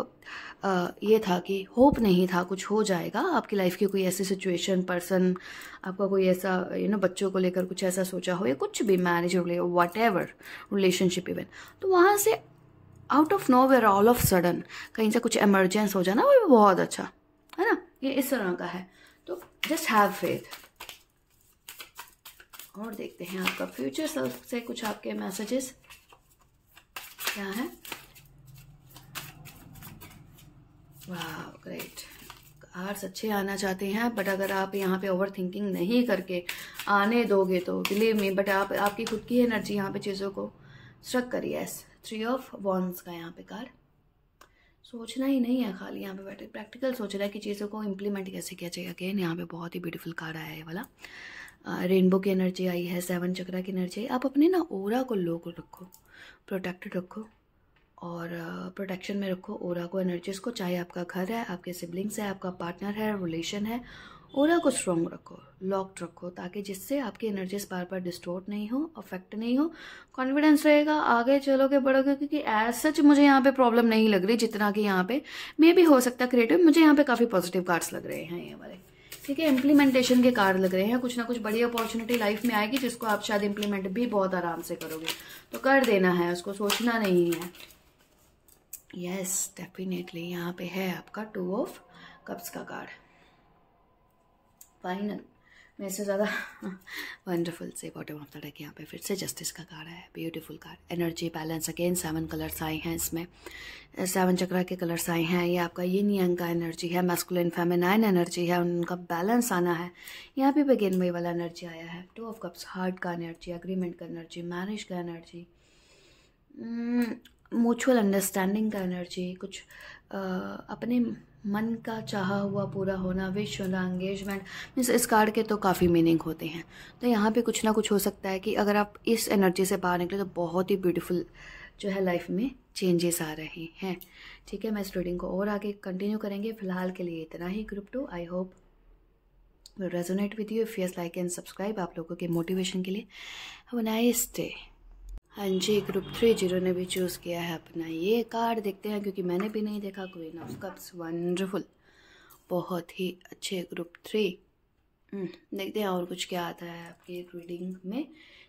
आ, ये था कि होप नहीं था कुछ हो जाएगा आपकी लाइफ की कोई ऐसी सिचुएशन पर्सन आपका कोई ऐसा यू you नो know, बच्चों को लेकर कुछ ऐसा सोचा हो या कुछ भी marriage whatever relationship even तो वहाँ से out of nowhere all of sudden कहीं से कुछ एमरजेंस हो जाना वो भी बहुत अच्छा है ना ये इस तरह का है जस्ट हैव फेथ और देखते हैं आपका फ्यूचर सेल्फ से कुछ आपके मैसेजेस क्या है वाह ग्रेट आर्ट्स अच्छे आना चाहते हैं बट अगर आप यहाँ पे ओवर थिंकिंग नहीं करके आने दोगे तो बिलीव मी बट आप आपकी खुद की एनर्जी यहाँ पे चीज़ों को स्ट्रक करिए थ्री ऑफ वॉन्स का यहाँ पे कार सोचना ही नहीं है खाली यहाँ पे बैठे प्रैक्टिकल सोच रहा है कि चीज़ों को इम्प्लीमेंट कैसे किया जाए अगेन यहाँ पे बहुत ही ब्यूटीफुल कार्ड आया है वाला रेनबो की एनर्जी आई है सेवन चक्रा की एनर्जी आई आप अपने ना ओरा को लो को रखो प्रोटेक्टेड रखो और प्रोटेक्शन में रखो ओरा को एनर्जीज़ को चाहे आपका घर है आपके सिबलिंग्स है आपका पार्टनर है रिलेशन है ओरा को स्ट्रॉन्ग रखो लॉक्ड रखो ताकि जिससे आपकी एनर्जीज बार बार डिस्टोर्ट नहीं हो अफेक्ट नहीं हो कॉन्फिडेंस रहेगा आगे चलोगे बढ़ोगे क्योंकि एज सच मुझे यहाँ पे प्रॉब्लम नहीं लग रही जितना कि यहाँ पे मे भी हो सकता है क्रिएटिव मुझे यहाँ पे काफ़ी पॉजिटिव कार्ड्स लग रहे हैं ये हमारे ठीक है इम्प्लीमेंटेशन के कार्ड लग रहे हैं कुछ ना कुछ बड़ी अपॉर्चुनिटी लाइफ में आएगी जिसको आप शायद इम्प्लीमेंट भी बहुत आराम से करोगे तो कर देना है उसको सोचना नहीं है यस डेफिनेटली यहाँ पे है आपका टू ऑफ कप्स का कार्ड फाइनल मैं इससे ज़्यादा वंडरफुल से बॉटम ऑफ द डेक यहाँ पे फिर से जस्टिस का कार है beautiful card energy balance again seven colours आए हैं इसमें सेवन चक्रा के कलर्स आए हैं ये आपका ये नियंग का एनर्जी है मैस्कुलिन फेमिनाइन एनर्जी है उनका बैलेंस आना है यहाँ पे बगेन वे वाला एनर्जी आया है टू ऑफ कप्स हार्ट का एनर्जी अग्रीमेंट का एनर्जी मैरिज का एनर्जी म्यूचुअल अंडरस्टैंडिंग का एनर्जी कुछ आ, अपने मन का चाहा हुआ पूरा होना विश होना एंगेजमेंट मीन्स इस कार्ड के तो काफ़ी मीनिंग होते हैं तो यहाँ पे कुछ ना कुछ हो सकता है कि अगर आप इस एनर्जी से बाहर निकले तो बहुत ही ब्यूटीफुल जो है लाइफ में चेंजेस आ रहे हैं ठीक है मैं इस रीडिंग को और आगे कंटिन्यू करेंगे फिलहाल के लिए इतना ही group two I hope resonate with you if yes like and subscribe आप लोगों के मोटिवेशन के लिए हैव नाइस डे हाँ जी ग्रुप थ्री जीरो ने भी चूज़ किया है अपना ये कार्ड देखते हैं क्योंकि मैंने भी नहीं देखा क्वीन ऑफ कप्स वंडरफुल बहुत ही अच्छे ग्रुप हम्म, थ्री देखते हैं और कुछ क्या आता है आपके रीडिंग में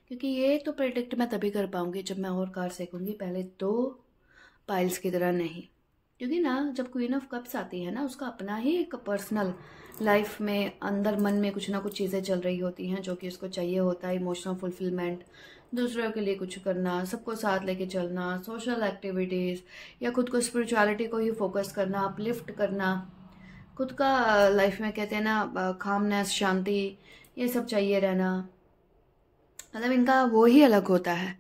क्योंकि ये तो प्रिडिक्ट मैं तभी कर पाऊँगी जब मैं और कार्ड सीखूँगी पहले दो तो पाइल्स की तरह नहीं क्योंकि ना जब क्वीन ऑफ कप्स आती है ना उसका अपना ही एक पर्सनल लाइफ में अंदर मन में कुछ ना कुछ चीज़ें चल रही होती हैं जो कि उसको चाहिए होता है इमोशनल फुलफिलमेंट दूसरों के लिए कुछ करना सबको साथ लेके चलना सोशल एक्टिविटीज़ या खुद को स्पिरिचुअलिटी को ही फोकस करना अपलिफ्ट करना खुद का लाइफ में कहते हैं ना खामनेस शांति ये सब चाहिए रहना मतलब इनका वो ही अलग होता है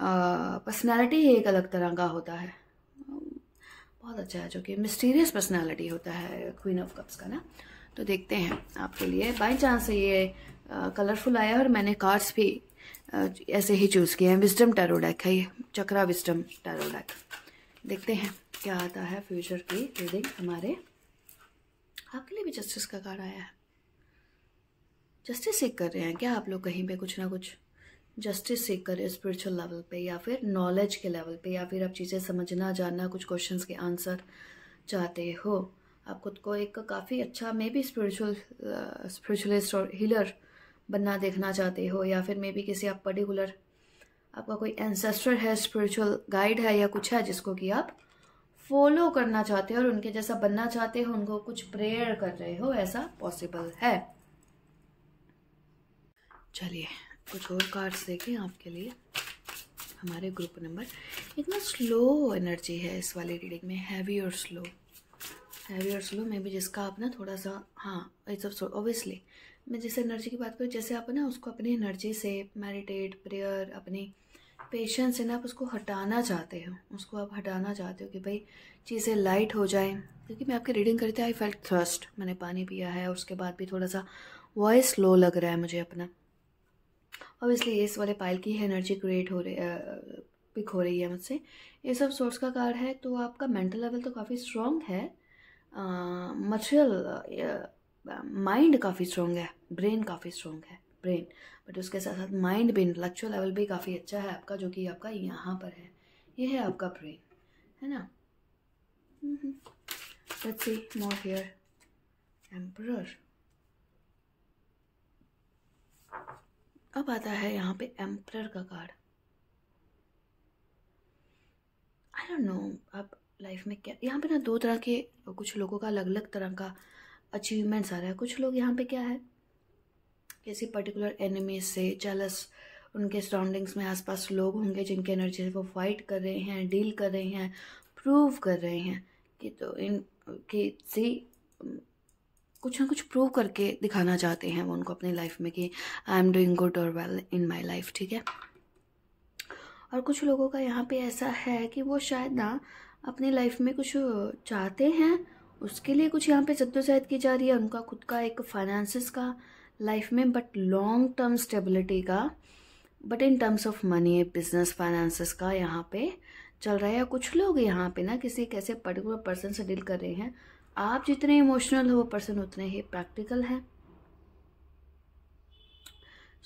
पर्सनालिटी ही एक अलग तरह का होता है बहुत अच्छा है जो कि मिस्टीरियस पर्सनैलिटी होता है क्वीन ऑफ कप्स का ना तो देखते हैं आपके लिए बाई चांस ये कलरफुल आया और मैंने कार्ड्स भी ऐसे ही चूज़ किए हैं विस्टम टेरोडेक है ये चक्रा विस्टम टैरो देखते हैं क्या आता है फ्यूचर की रीडिंग हमारे आपके लिए भी जस्टिस का कार्ड आया है जस्टिस सीख कर रहे हैं क्या आप लोग कहीं पे कुछ ना कुछ जस्टिस सीख कर स्पिरिचुअल लेवल पे या फिर नॉलेज के लेवल पे या फिर आप चीज़ें समझना जानना कुछ क्वेश्चंस के आंसर चाहते हो आप खुद को एक काफ़ी अच्छा मे बी स्पिरिचुअल स्पिरिचुअलिस्ट और हीलर बनना देखना चाहते हो या फिर मे बी किसी आप पर्टिकुलर आपका कोई एंसेस्टर है स्पिरिचुअल गाइड है या कुछ है जिसको कि आप फॉलो करना चाहते हो और उनके जैसा बनना चाहते हो उनको कुछ प्रेयर कर रहे हो ऐसा पॉसिबल है चलिए कुछ और कार्ड्स देखें आपके लिए हमारे ग्रुप नंबर इतना स्लो एनर्जी है इस वाले रीडिंग में हैवी और स्लो हैवी और स्लो मे भी जिसका आप ना थोड़ा सा हाँ इट्स ऑब्वियसली मैं जैसे एनर्जी की बात करूँ जैसे आप ना उसको अपनी एनर्जी से मेडिटेट प्रेयर अपनी पेशेंस से ना आप उसको हटाना चाहते हो उसको आप हटाना चाहते हो कि भाई चीज़ें लाइट हो जाए क्योंकि मैं आपकी रीडिंग करते आई फेल्ट थ्रस्ट मैंने पानी पिया है और उसके बाद भी थोड़ा सा वॉइस लो लग रहा है मुझे अपना ऑब्वियसली इस वाले पायल की एनर्जी क्रिएट हो रही पिक हो रही है मुझसे ये सब सोर्स का कार्ड है तो आपका मेंटल लेवल तो काफ़ी स्ट्रॉन्ग है मटेरियल माइंड काफ़ी स्ट्रॉन्ग है ब्रेन काफ़ी स्ट्रॉन्ग है ब्रेन बट उसके साथ साथ माइंड भी इंटलेक्चुअल लेवल भी काफ़ी अच्छा है आपका जो कि आपका यहाँ पर है ये है आपका ब्रेन है ना let's see more here emperor अब आता है यहाँ पे एम्प्रर का कार्ड आई डोंट नो आप लाइफ में क्या यहाँ पे ना दो तरह के कुछ लोगों का अलग अलग तरह का अचीवमेंट्स आ रहा है कुछ लोग यहाँ पे क्या है किसी पर्टिकुलर एनिमी से चैलस उनके सराउंडिंग्स में आसपास लोग होंगे जिनके एनर्जी से वो फाइट कर रहे हैं डील कर रहे हैं प्रूव कर रहे हैं कि तो इन कि सी कुछ ना कुछ प्रूव करके दिखाना चाहते हैं वो उनको अपनी लाइफ में कि आई एम डूइंग गुड और वेल इन माई लाइफ ठीक है और कुछ लोगों का यहाँ पे ऐसा है कि वो शायद ना अपनी लाइफ में कुछ चाहते हैं उसके लिए कुछ यहाँ पे जद्दोजहद की जा रही है उनका खुद का एक फाइनेंसिस का लाइफ में बट लॉन्ग टर्म स्टेबिलिटी का but in terms of money business finances का यहाँ पे चल रहा है कुछ लोग यहाँ पे ना किसी कैसे पर्टिकुलर पर्सन से डील कर रहे हैं आप जितने इमोशनल हो वो पर्सन उतने ही प्रैक्टिकल हैं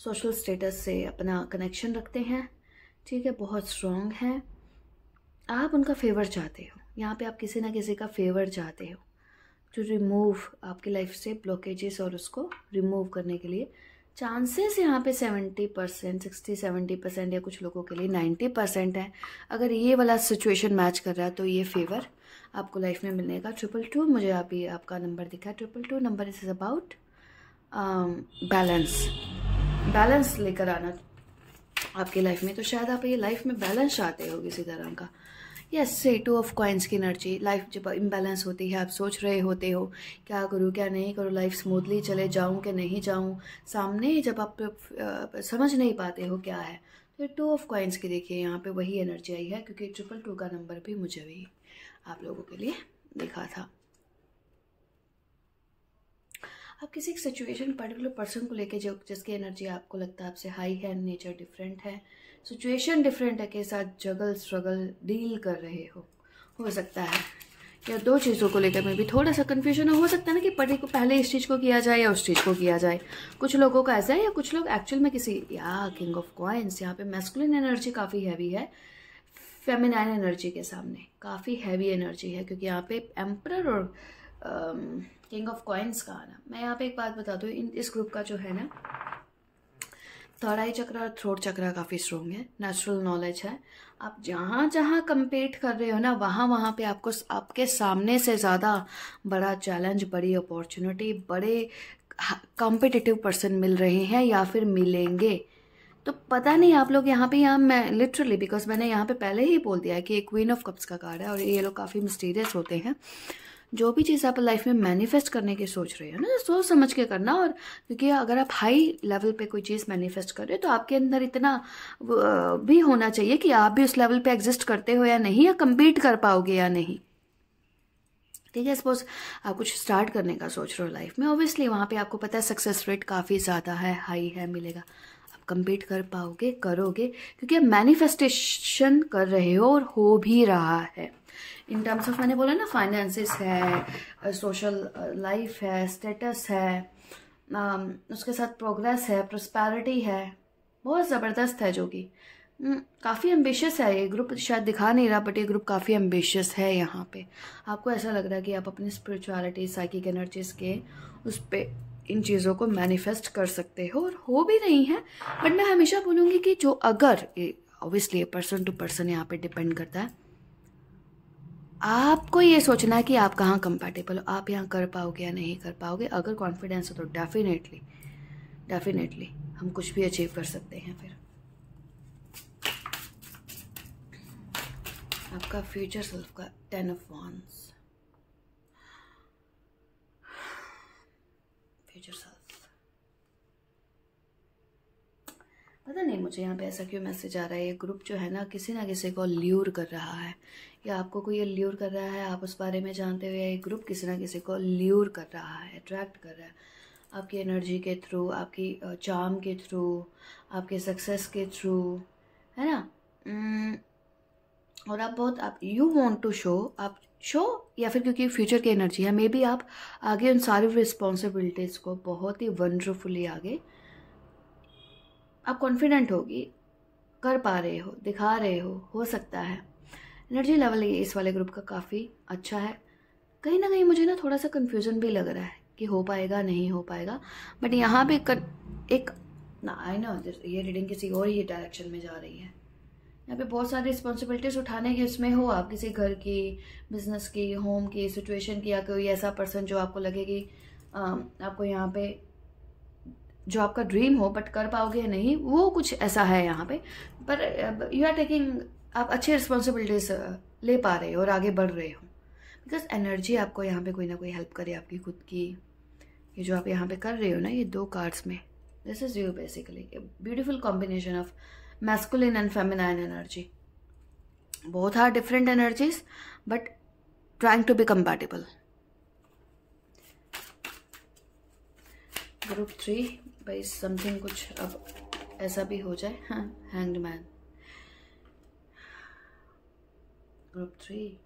सोशल स्टेटस से अपना कनेक्शन रखते हैं ठीक है बहुत स्ट्रांग हैं आप उनका फेवर चाहते हो यहाँ पे आप किसी ना किसी का फेवर चाहते हो टू रिमूव आपकी लाइफ से ब्लॉकेजेस और उसको रिमूव करने के लिए चांसेस यहाँ पे seventy percent sixty seventy percent या कुछ लोगों के लिए नाइन्टी परसेंट है अगर ये वाला सिचुएशन मैच कर रहा है तो ये फेवर आपको लाइफ में मिलेगा ट्रिपल टू मुझे आप ही आपका नंबर दिखा triple two number is about balance balance लेकर आना आपकी लाइफ में तो शायद आप ये लाइफ में बैलेंस चाहते हो किसी तरह का यस से टू ऑफ कॉइन्स की एनर्जी लाइफ जब इम्बेलेंस होती है आप सोच रहे होते हो क्या करूँ क्या नहीं करूँ लाइफ स्मूथली चले जाऊँ कि नहीं जाऊँ सामने जब आप समझ नहीं पाते हो क्या है तो टू ऑफ कॉइन्स की देखिए यहाँ पे वही एनर्जी आई है क्योंकि ट्रिपल टू का नंबर भी मुझे भी आप लोगों के लिए देखा था आप किसी सिचुएशन पर्टिकुलर पर्सन को लेके जो जिसकी एनर्जी आपको लगता है आपसे हाई है नेचर डिफरेंट है सिचुएशन डिफरेंट है के साथ जगल स्ट्रगल डील कर रहे हो हो सकता है या दो चीज़ों को लेकर में भी थोड़ा सा कन्फ्यूजन हो सकता है ना कि पढ़ी को पहले इस चीज़ को किया जाए या उस चीज़ को किया जाए कुछ लोगों का ऐसा है या कुछ लोग एक्चुअल में किसी या किंग ऑफ कॉइन्स यहाँ पे मेस्कुलिन एनर्जी काफ़ी हैवी है फेमिनाइन एनर्जी के सामने काफ़ी हैवी एनर्जी है क्योंकि यहाँ पे एम्प्रर और किंग ऑफ कॉइन्स का आना मैं यहाँ पे एक बात बता दूँ इस ग्रुप का जो है ना थर्ड आई चक्रा और थ्रोट चक्रा काफ़ी स्ट्रॉन्ग है नेचुरल नॉलेज है आप जहाँ जहाँ कम्पीट कर रहे हो ना वहाँ वहाँ पे आपको आपके सामने से ज़्यादा बड़ा चैलेंज बड़ी अपॉर्चुनिटी बड़े कॉम्पिटिटिव पर्सन मिल रहे हैं या फिर मिलेंगे तो पता नहीं आप लोग यहाँ पे यहाँ मैं लिटरली बिकॉज मैंने यहाँ पे पहले ही बोल दिया है कि ये क्वीन ऑफ कप्स का कार्ड है और ये लोग काफ़ी मिस्टीरियस होते हैं जो भी चीज़ आप लाइफ में मैनिफेस्ट करने की सोच रहे हो ना तो सोच समझ के करना और क्योंकि अगर आप हाई लेवल पे कोई चीज़ मैनिफेस्ट कर रहे हो तो आपके अंदर इतना भी होना चाहिए कि आप भी उस लेवल पे एग्जिस्ट करते हो या नहीं या कम्पीट कर पाओगे या नहीं ठीक है सपोज आप कुछ स्टार्ट करने का सोच रहे हो लाइफ में ऑब्वियसली वहाँ पे आपको पता है सक्सेस रेट काफ़ी ज़्यादा है हाई है मिलेगा आप कम्पीट कर पाओगे करोगे क्योंकि आप मैनिफेस्टेशन कर रहे हो और हो भी रहा है इन टर्म्स ऑफ मैंने बोला ना फाइनेंसिस है सोशल लाइफ है स्टेटस है um, उसके साथ प्रोग्रेस है प्रोस्पैरिटी है बहुत ज़बरदस्त है जो कि काफ़ी एम्बिशियस है ये ग्रुप शायद दिखा नहीं रहा बट ये ग्रुप काफ़ी एम्बिशियस है यहाँ पे आपको ऐसा लग रहा है कि आप अपनी स्पिरिचुअलिटी साइकिक एनर्जीज के उस पर इन चीज़ों को मैनिफेस्ट कर सकते हो और हो भी नहीं है बट मैं हमेशा बोलूँगी कि जो अगर ऑब्वियसली पर्सन टू पर्सन यहाँ पे डिपेंड करता है आपको ये सोचना है कि आप कहाँ कंपेटेबल हो आप यहाँ कर पाओगे या नहीं कर पाओगे अगर कॉन्फिडेंस हो तो डेफिनेटली डेफिनेटली हम कुछ भी अचीव कर सकते हैं फिर आपका फ्यूचर सेल्फ का ten of wands future self पता नहीं मुझे यहाँ पे ऐसा क्यों मैसेज आ रहा है ये ग्रुप जो है ना किसी ना किसी को ल्यूर कर रहा है या आपको कोई ल्यूर कर रहा है आप उस बारे में जानते हुए एक ग्रुप किसी ना किसी को ल्यूर कर रहा है अट्रैक्ट कर रहा है आपकी एनर्जी के थ्रू आपकी चाम के थ्रू आपके सक्सेस के थ्रू है ना और आप बहुत आप यू वॉन्ट टू शो आप शो या फिर क्योंकि फ्यूचर की एनर्जी है मे बी आप आगे उन सारी रिस्पॉन्सिबिलिटीज़ को बहुत ही वंडरफुली आगे आप कॉन्फिडेंट होगी कर पा रहे हो दिखा रहे हो हो सकता है एनर्जी लेवल ये इस वाले ग्रुप का काफ़ी अच्छा है कहीं ना कहीं मुझे ना थोड़ा सा कन्फ्यूज़न भी लग रहा है कि हो पाएगा नहीं हो पाएगा बट यहाँ पे कर, एक ना आई ना ये रीडिंग किसी और ही डायरेक्शन में जा रही है यहाँ पे बहुत सारी रिस्पॉन्सिबिलिटीज़ उठाने की उसमें हो आप किसी घर की बिजनेस की होम की सिचुएशन की या कोई ऐसा पर्सन जो आपको लगे कि आपको यहाँ पे जो आपका ड्रीम हो बट कर पाओगे नहीं वो कुछ ऐसा है यहाँ पे पर यू आर टेकिंग आप अच्छी रिस्पॉन्सिबिलिटीज uh, ले पा रहे हो और आगे बढ़ रहे हो बिकॉज एनर्जी आपको यहाँ पे कोई ना कोई हेल्प करे आपकी खुद की ये जो आप यहाँ पे कर रहे हो ना ये दो कार्ड्स में this is you basically beautiful combination of masculine and feminine energy बहुत हार different energies but trying to be compatible group three भाई समथिंग कुछ अब ऐसा भी हो जाए हाँ man Group three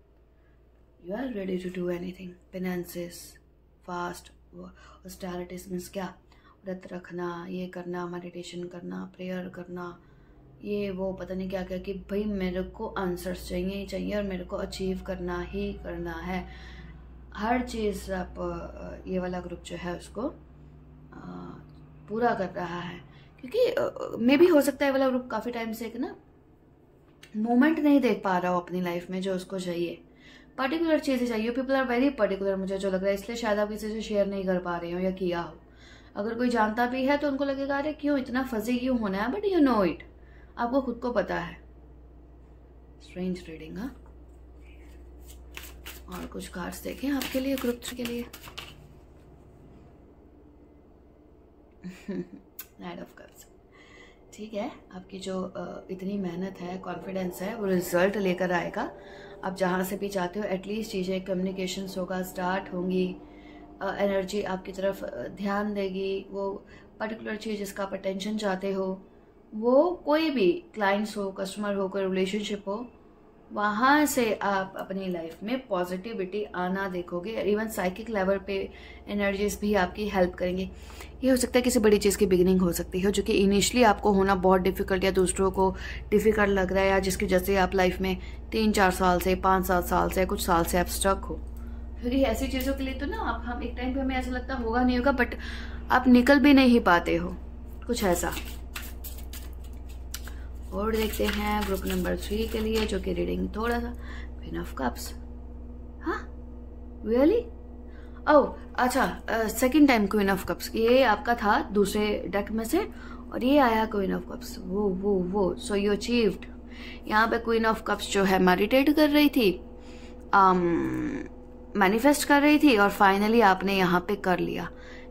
You are ready to do anything. finances fast, austerities means क्या व्रत रखना ये करना मेडिटेशन करना प्रेयर करना ये वो पता नहीं क्या क्या कि भाई मेरे को आंसर्स चाहिए ही चाहिए और मेरे को अचीव करना ही करना है हर चीज़ आप ये वाला ग्रुप जो है उसको पूरा कर रहा है क्योंकि मे भी हो सकता है वाला ग्रुप काफ़ी टाइम से एक ना मोमेंट नहीं देख पा रहा हो अपनी लाइफ में जो उसको चाहिए पर्टिकुलर चीज़ें चाहिए पीपल आर वेरी पर्टिकुलर मुझे जो लग रहा है इसलिए शायद आप किसी से शेयर नहीं कर पा रहे हो या किया हो अगर कोई जानता भी है तो उनको लगेगा अरे क्यों इतना फजी क्यों होना है बट यू नो इट आपको खुद को पता है स्ट्रेंज रीडिंग हाँ और कुछ कार्ड्स देखें आपके लिए ग्रुप के लिए ऑफ कर ठीक है आपकी जो इतनी मेहनत है कॉन्फिडेंस है वो रिजल्ट लेकर आएगा आप जहाँ से भी चाहते हो एटलीस्ट चीज़ें कम्युनिकेशन होगा स्टार्ट होंगी एनर्जी आपकी तरफ ध्यान देगी वो पर्टिकुलर चीज़ जिसका आप अटेंशन चाहते हो वो कोई भी क्लाइंट्स हो कस्टमर हो कोई रिलेशनशिप हो वहाँ से आप अपनी लाइफ में पॉजिटिविटी आना देखोगे इवन साइकिक लेवल पे एनर्जीज भी आपकी हेल्प करेंगे ये हो सकता है किसी बड़ी चीज़ की बिगिनिंग हो सकती है जो कि इनिशियली आपको होना बहुत डिफ़िकल्ट या दूसरों को डिफ़िकल्ट लग रहा है या जिसकी वजह से आप लाइफ में तीन चार साल से पाँच सात साल से कुछ साल से आप स्ट्रक हो क्योंकि तो ऐसी चीज़ों के लिए तो ना आप हम एक टाइम पे हमें ऐसा लगता होगा नहीं होगा बट आप निकल भी नहीं पाते हो कुछ ऐसा और देखते हैं ग्रुप नंबर थ्री के लिए जो कि रीडिंग थोड़ा सा क्वीन ऑफ कप्स हाँ रियली ओ oh, अच्छा second time queen of cups ये आपका था दूसरे डेक में से और ये आया क्वीन ऑफ कप्स वो वो वो सो यू अचीव्ड यहाँ पे क्वीन ऑफ कप्स जो है मेडिटेट कर रही थी मैनिफेस्ट um, कर रही थी और फाइनली आपने यहाँ पे कर लिया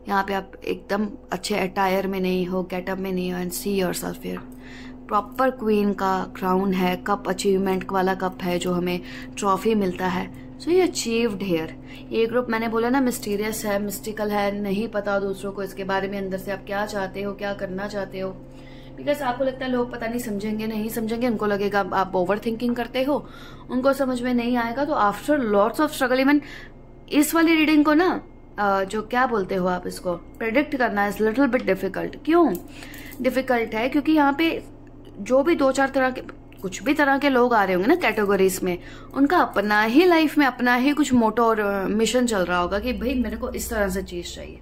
यहाँ पे आप एकदम अच्छे अटायर में नहीं हो गेटअप में नहीं हो and see yourself proper queen का क्राउन है कप अचीवमेंट वाला कप है जो हमें ट्रॉफी मिलता है सो ये अचीव्ड हेयर ये ग्रुप मैंने बोला ना मिस्टीरियस है मिस्टिकल है नहीं पता दूसरों को इसके बारे में अंदर से आप क्या चाहते हो क्या करना चाहते हो बिकॉज आपको लगता है लोग पता नहीं समझेंगे नहीं समझेंगे उनको लगेगा आप ओवर थिंकिंग करते हो उनको समझ में नहीं आएगा तो after lots of struggle even इस वाली रीडिंग को ना जो क्या बोलते हो आप इसको प्रेडिक्ट करना इज लिटिल बिट डिफिकल्ट क्यों डिफिकल्ट है क्योंकि यहाँ पे जो भी दो चार तरह के कुछ भी तरह के लोग आ रहे होंगे ना कैटेगरीज में उनका अपना ही लाइफ में अपना ही कुछ मोटो और मिशन चल रहा होगा कि भाई मेरे को इस तरह से चीज़ चाहिए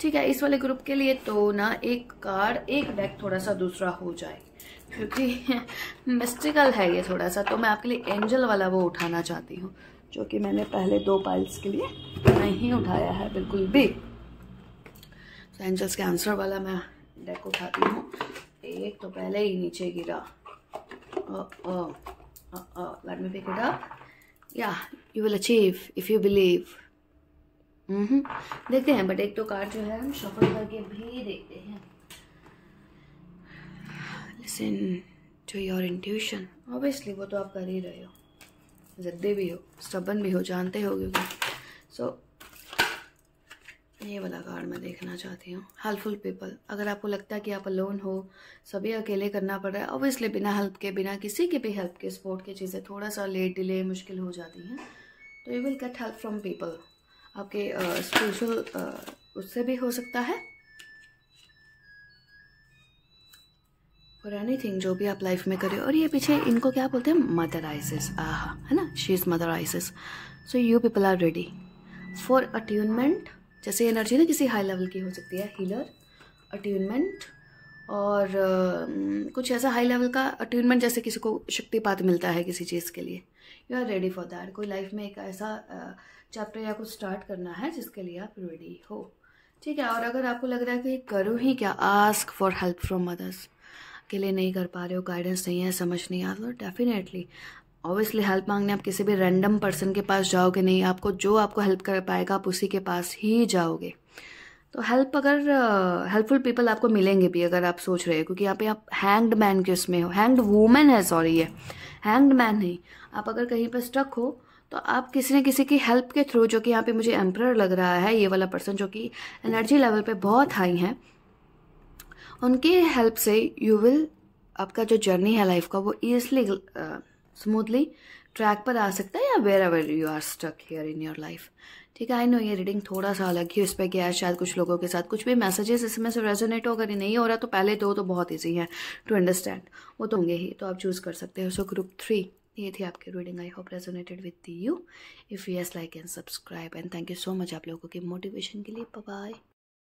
ठीक है इस वाले ग्रुप के लिए तो ना एक कार्ड एक डेक थोड़ा सा दूसरा हो जाए क्योंकि मिस्टिकल है ये थोड़ा सा तो मैं आपके लिए एंजल वाला वो उठाना चाहती हूँ जो कि मैंने पहले दो पाइल्स के लिए नहीं उठाया है बिल्कुल भी तो एंजल्स के आंसर वाला मैं डेक उठाती हूँ एक तो पहले ही नीचे गिरा let me pick it up या you will achieve if you believe देखते हैं बट एक तो कार्ड जो है हम शफल करके भी देखते हैं listen to your intuition obviously वो तो आप कर ही रहे हो ज़द्दे भी हो सबन भी हो जानते हो क्योंकि सो ये वाला कार्ड मैं देखना चाहती हूँ हेल्पफुल पीपल अगर आपको लगता है कि आप अलोन हो सभी अकेले करना पड़ रहा है ऑब्वियसली बिना हेल्प के बिना किसी के भी हेल्प के सपोर्ट के चीज़ें थोड़ा सा लेट डिले मुश्किल हो जाती हैं तो you will get help from people आपके स्पिरिचुअल uh, उससे भी हो सकता है फॉर एनी थिंग जो भी आप लाइफ में करें और ये पीछे इनको क्या बोलते हैं मदर आइसिस है ना she is mother Isis so you people are ready for attunement जैसे एनर्जी ना किसी हाई लेवल की हो सकती है हीलर अट्यूनमेंट और uh, कुछ ऐसा हाई लेवल का अट्यूनमेंट जैसे किसी को शक्तिपात मिलता है किसी चीज़ के लिए you are ready for that कोई लाइफ में एक ऐसा चैप्टर या कुछ स्टार्ट करना है जिसके लिए आप रेडी हो ठीक है और अगर आपको लग रहा है कि करूँ ही क्या ask for help from mothers अकेले नहीं कर पा रहे हो गाइडेंस नहीं है समझ नहीं आ रहा डेफिनेटली ऑब्वियसली हेल्प मांगने आप किसी भी रैंडम पर्सन के पास जाओगे नहीं आपको जो आपको हेल्प कर पाएगा आप उसी के पास ही जाओगे तो हेल्प अगर हेल्पफुल uh, पीपल आपको मिलेंगे भी अगर आप सोच रहे हो क्योंकि यहाँ पे आप हैंग्ड मैन के उसमें हो हैंग्ड वूमेन है सॉरी ये हैंग्ड मैन नहीं आप अगर कहीं पर स्टक हो तो आप किसी न किसी की हेल्प के थ्रू जो कि यहाँ पे मुझे एम्प्रर लग रहा है ये वाला पर्सन जो कि एनर्जी लेवल पे बहुत हाई है उनकी हेल्प से यू विल आपका जो जर्नी है लाइफ का वो ईजली स्मूथली ट्रैक पर आ सकता है या wherever you are stuck here in your life ठीक है आई नो ये रीडिंग थोड़ा सा अलग ही उस पर किया है शायद कुछ लोगों के साथ कुछ भी मैसेजेस इसमें से रेजोनेट हो अगर ये नहीं हो रहा तो पहले दो तो बहुत ईजी है टू अंडरस्टैंड वो तो होंगे ही तो आप चूज़ कर सकते हो सो ग्रुप थ्री ये थी आपकी reading I hope resonated with you if yes like and subscribe and thank you so much आप लोगों के मोटिवेशन के लिए बाय